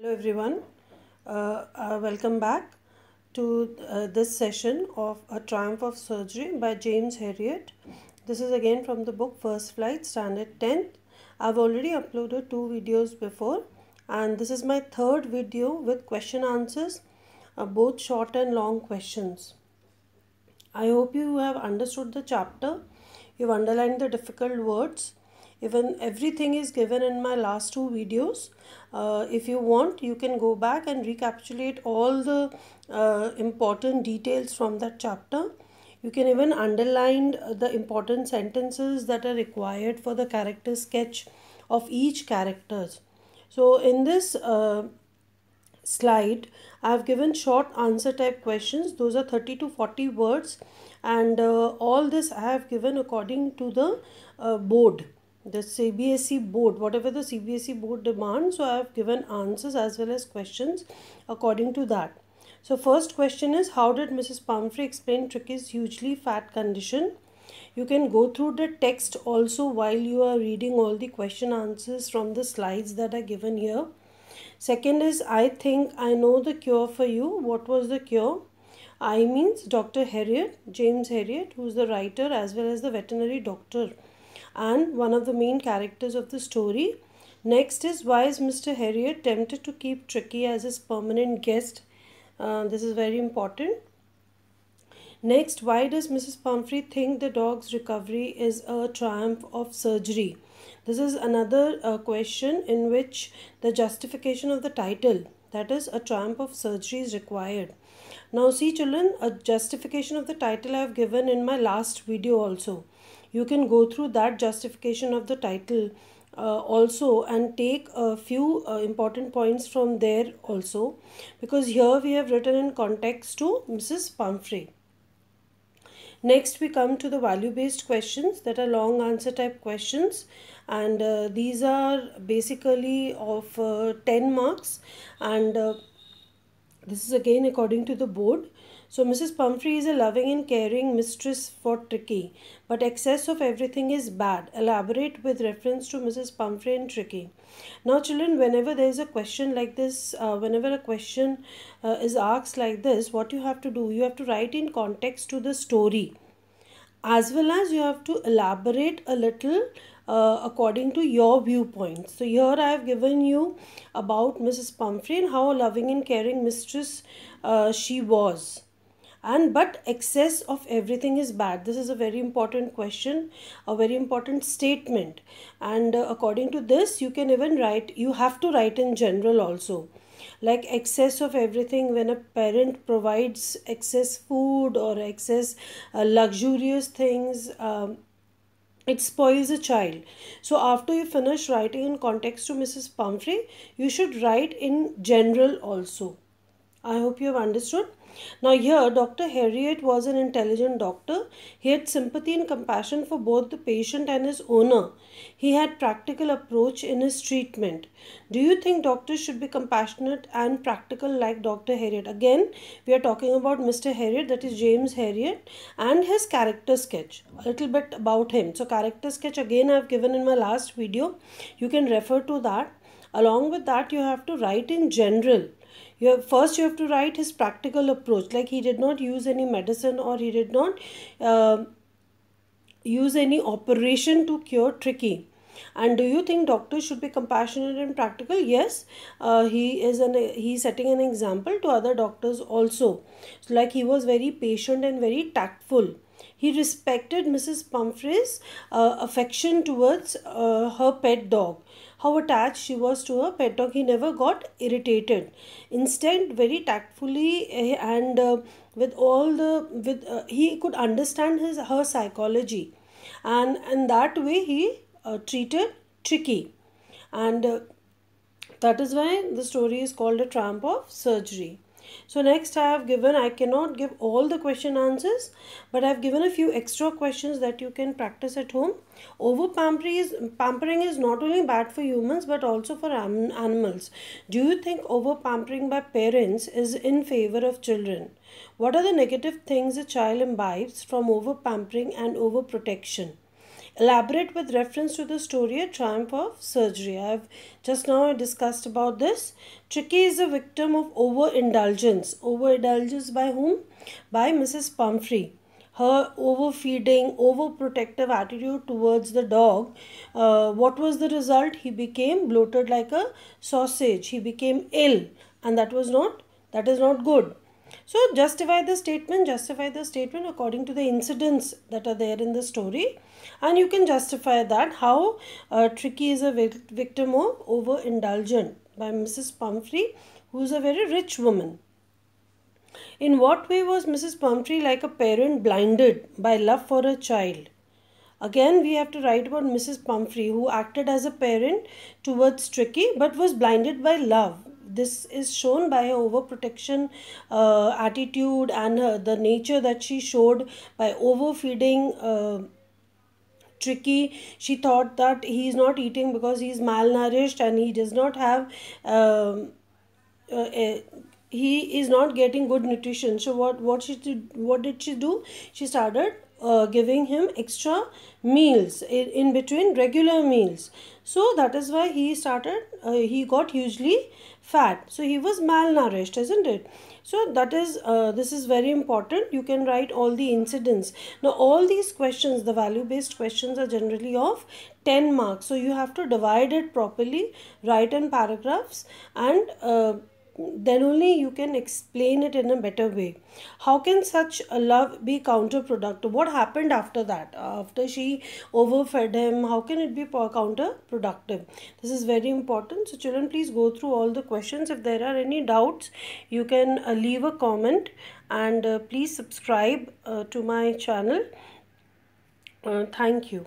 Hello everyone, uh, uh, welcome back to uh, this session of A Triumph of Surgery by James Herriot. This is again from the book First Flight, Standard 10th. I've already uploaded two videos before and this is my third video with question answers, uh, both short and long questions. I hope you have understood the chapter, you've underlined the difficult words even everything is given in my last two videos uh, if you want you can go back and recapitulate all the uh, important details from that chapter you can even underline uh, the important sentences that are required for the character sketch of each characters so in this uh, slide i have given short answer type questions those are 30 to 40 words and uh, all this i have given according to the uh, board the CBSE board, whatever the CBSE board demands. So I have given answers as well as questions according to that. So first question is how did Mrs. Pumphrey explain Tricky's hugely fat condition? You can go through the text also while you are reading all the question answers from the slides that are given here. Second is I think I know the cure for you. What was the cure? I means Dr. Harriet, James Harriet, who is the writer as well as the veterinary doctor and one of the main characters of the story. Next is why is Mr. Harriet tempted to keep Tricky as his permanent guest? Uh, this is very important. Next, why does Mrs. Pomfrey think the dog's recovery is a triumph of surgery? This is another uh, question in which the justification of the title, that is, a triumph of surgery, is required. Now, see, children, a justification of the title I have given in my last video also you can go through that justification of the title uh, also and take a few uh, important points from there also because here we have written in context to Mrs. Pumphrey. Next we come to the value based questions that are long answer type questions and uh, these are basically of uh, 10 marks and uh, this is again according to the board so Mrs. Pumphrey is a loving and caring mistress for Tricky, but excess of everything is bad. Elaborate with reference to Mrs. Pumphrey and Tricky. Now children, whenever there is a question like this, uh, whenever a question uh, is asked like this, what you have to do? You have to write in context to the story. As well as you have to elaborate a little uh, according to your viewpoint. So here I have given you about Mrs. Pumphrey and how loving and caring mistress uh, she was and but excess of everything is bad this is a very important question a very important statement and uh, according to this you can even write you have to write in general also like excess of everything when a parent provides excess food or excess uh, luxurious things um, it spoils a child so after you finish writing in context to mrs pumphrey you should write in general also I hope you have understood. Now here Dr. Harriet was an intelligent doctor. He had sympathy and compassion for both the patient and his owner. He had practical approach in his treatment. Do you think doctors should be compassionate and practical like Dr. Harriet? Again, we are talking about Mr. Harriet that is James Harriet and his character sketch. A little bit about him. So character sketch again I have given in my last video. You can refer to that. Along with that you have to write in general you have, first you have to write his practical approach like he did not use any medicine or he did not uh, use any operation to cure tricky and do you think doctors should be compassionate and practical yes uh, he is an he's setting an example to other doctors also so like he was very patient and very tactful he respected mrs pumphrey's uh, affection towards uh, her pet dog how attached she was to her pet dog. He never got irritated. Instead, very tactfully eh, and uh, with all the with uh, he could understand his her psychology, and in that way he uh, treated Tricky, and uh, that is why the story is called a tramp of surgery. So next I have given, I cannot give all the question answers, but I have given a few extra questions that you can practice at home. Over pampering is, pampering is not only bad for humans, but also for animals. Do you think over pampering by parents is in favor of children? What are the negative things a child imbibes from over pampering and over protection? elaborate with reference to the story A Triumph of Surgery. I've just now discussed about this. Tricky is a victim of overindulgence. Overindulgence by whom? By Mrs. Pumphrey. Her overfeeding, overprotective attitude towards the dog. Uh, what was the result? He became bloated like a sausage. He became ill and that was not, that is not good. So justify the statement, justify the statement according to the incidents that are there in the story and you can justify that how uh, Tricky is a victim of overindulgent by Mrs. Pumphrey who is a very rich woman. In what way was Mrs. Pumphrey like a parent blinded by love for her child? Again, we have to write about Mrs. Pumphrey who acted as a parent towards Tricky but was blinded by love this is shown by her overprotection uh, attitude and her, the nature that she showed by overfeeding uh, tricky she thought that he is not eating because he is malnourished and he does not have um, uh, a, he is not getting good nutrition so what what she did what did she do she started uh, giving him extra meals in, in between regular meals so that is why he started uh, he got hugely fat. So he was malnourished, isn't it? So that is, uh, this is very important. You can write all the incidents. Now all these questions, the value-based questions are generally of 10 marks. So you have to divide it properly, write in paragraphs and uh, then only you can explain it in a better way how can such a love be counterproductive what happened after that uh, after she overfed him how can it be counterproductive this is very important so children please go through all the questions if there are any doubts you can uh, leave a comment and uh, please subscribe to my channel thank you